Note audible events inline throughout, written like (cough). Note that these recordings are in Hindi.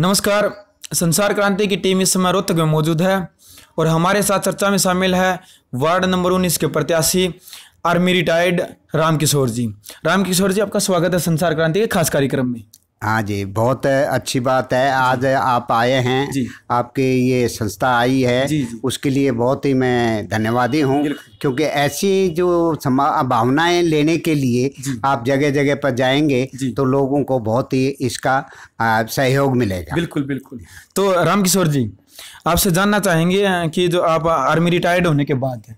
नमस्कार संसार क्रांति की टीम इस समय रोहतक में मौजूद है और हमारे साथ चर्चा में शामिल है वार्ड नंबर उन्नीस के प्रत्याशी आर्मी रिटायर्ड रामकिशोर जी रामकिशोर जी आपका स्वागत है संसार क्रांति के खास कार्यक्रम में हाँ जी बहुत अच्छी बात है आज आप आए हैं आपके ये संस्था आई है जी जी उसके लिए बहुत ही मैं धन्यवादी हूँ क्योंकि ऐसी जो भावनाएं लेने के लिए आप जगह जगह पर जाएंगे तो लोगों को बहुत ही इसका सहयोग मिलेगा बिल्कुल बिल्कुल तो राम किशोर जी आपसे जानना चाहेंगे कि जो आप आर्मी रिटायर्ड होने के बाद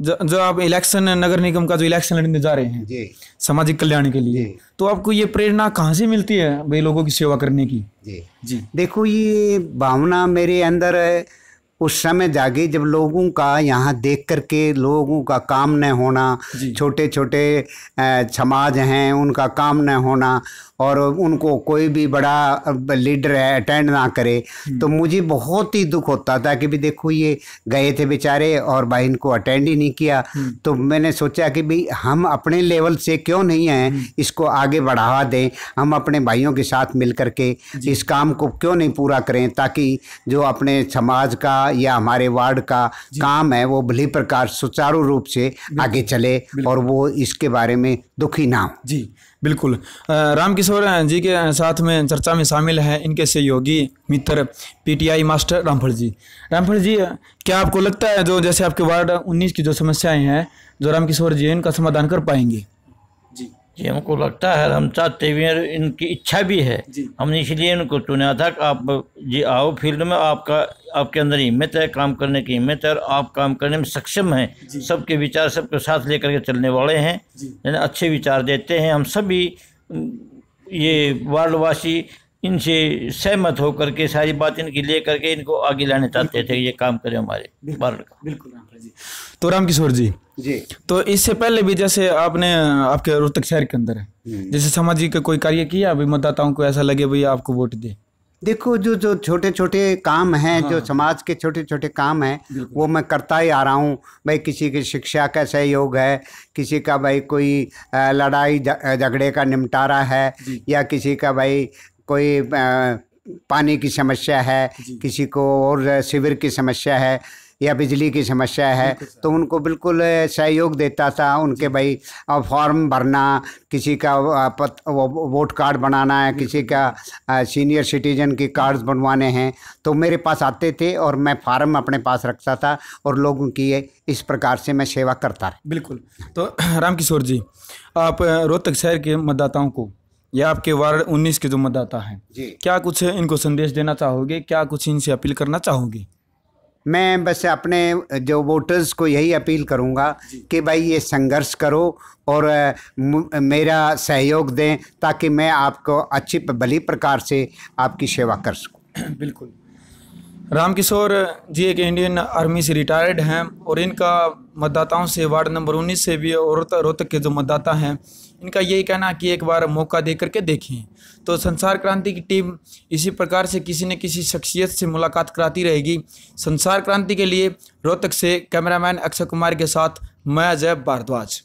जो, आप इलेक्शन नगर निगम का जो इलेक्शन लड़ने जा रहे हैं सामाजिक कल्याण के लिए तो आपको ये प्रेरणा कहाँ से मिलती है भाई लोगों की सेवा करने की जी जी देखो ये भावना मेरे अंदर है उस समय जागे जब लोगों का यहाँ देख कर के लोगों का काम न होना छोटे छोटे समाज हैं उनका काम न होना और उनको कोई भी बड़ा लीडर है अटेंड ना करे हम्म। तो मुझे बहुत ही दुख होता था कि भी देखो ये गए थे बेचारे और भाई इनको अटेंड ही नहीं किया हम्म। तो मैंने सोचा कि भाई हम अपने लेवल से क्यों नहीं हैं हम्म। इसको आगे बढ़ावा दें हम अपने भाइयों के साथ मिल करके इस काम को क्यों नहीं पूरा करें ताकि जो अपने समाज का या हमारे वार्ड का काम है वो भली प्रकार सुचारू रूप से आगे चले और वो इसके बारे में दुखी ना हो जी बिल्कुल राम किशोर जी के साथ में चर्चा में शामिल हैं इनके सहयोगी मित्र पीटीआई मास्टर रामफल जी रामफल जी क्या आपको लगता है जो जैसे आपके वार्ड 19 की जो समस्याएं हैं जो राम किशोर जी इनका समाधान कर पाएंगे जी जी हमको लगता है हम चाहते भी इनकी इच्छा भी है हमने इसलिए इनको चुना था कि आप जी आओ फील्ड में आपका आपके अंदर हिम्मत है काम करने की हिम्मत है और आप काम करने में सक्षम हैं सबके विचार सबके साथ लेकर के चलने वाले हैं यानी अच्छे विचार देते हैं हम सभी ये वार्डवासी इनसे सहमत होकर के सारी बात इनकी ले करके इनको आगे लाने चाहते थे ये काम करें हमारे वार्ड का बिल्कुल जी तो राम किशोर जी जी तो इससे पहले भी जैसे आपने आपके रोहतक शहर के अंदर समाज हम्म। जैसे सामाजिक कोई कार्य किया अभी मतदाताओं को ऐसा लगे भाई आपको वोट दे देखो जो जो छोटे छोटे काम हैं हाँ। जो समाज के छोटे छोटे काम हैं वो मैं करता ही आ रहा हूँ भाई किसी की शिक्षा का सहयोग है किसी का भाई कोई लड़ाई झगड़े का निपटारा है या किसी का भाई कोई पानी की समस्या है किसी को और शिविर की समस्या है या बिजली की समस्या है तो उनको बिल्कुल सहयोग देता था उनके भाई फॉर्म भरना किसी का पत, वो, वोट कार्ड बनाना है किसी का सीनियर सिटीजन के कार्ड्स बनवाने हैं तो मेरे पास आते थे और मैं फार्म अपने पास रखता था और लोगों की इस प्रकार से मैं सेवा करता रहा बिल्कुल तो (clears throat) राम किशोर जी आप रोहतक शहर के मतदाताओं को या आपके वार्ड उन्नीस के जो मतदाता हैं क्या कुछ इनको संदेश देना चाहोगे क्या कुछ इनसे अपील करना चाहोगे मैं बस अपने जो वोटर्स को यही अपील करूंगा कि भाई ये संघर्ष करो और मेरा सहयोग दें ताकि मैं आपको अच्छी भली प्रकार से आपकी सेवा कर सकूं बिल्कुल रामकिशोर जी एक इंडियन आर्मी से रिटायर्ड हैं और इनका मतदाताओं से वार्ड नंबर 19 से भी और रोहतक के जो मतदाता हैं इनका यही कहना कि एक बार मौका दे करके देखें तो संसार क्रांति की टीम इसी प्रकार से किसी न किसी शख्सियत से मुलाकात कराती रहेगी संसार क्रांति के लिए रोहतक से कैमरामैन अक्षय कुमार के साथ मैं अजय भारद्वाज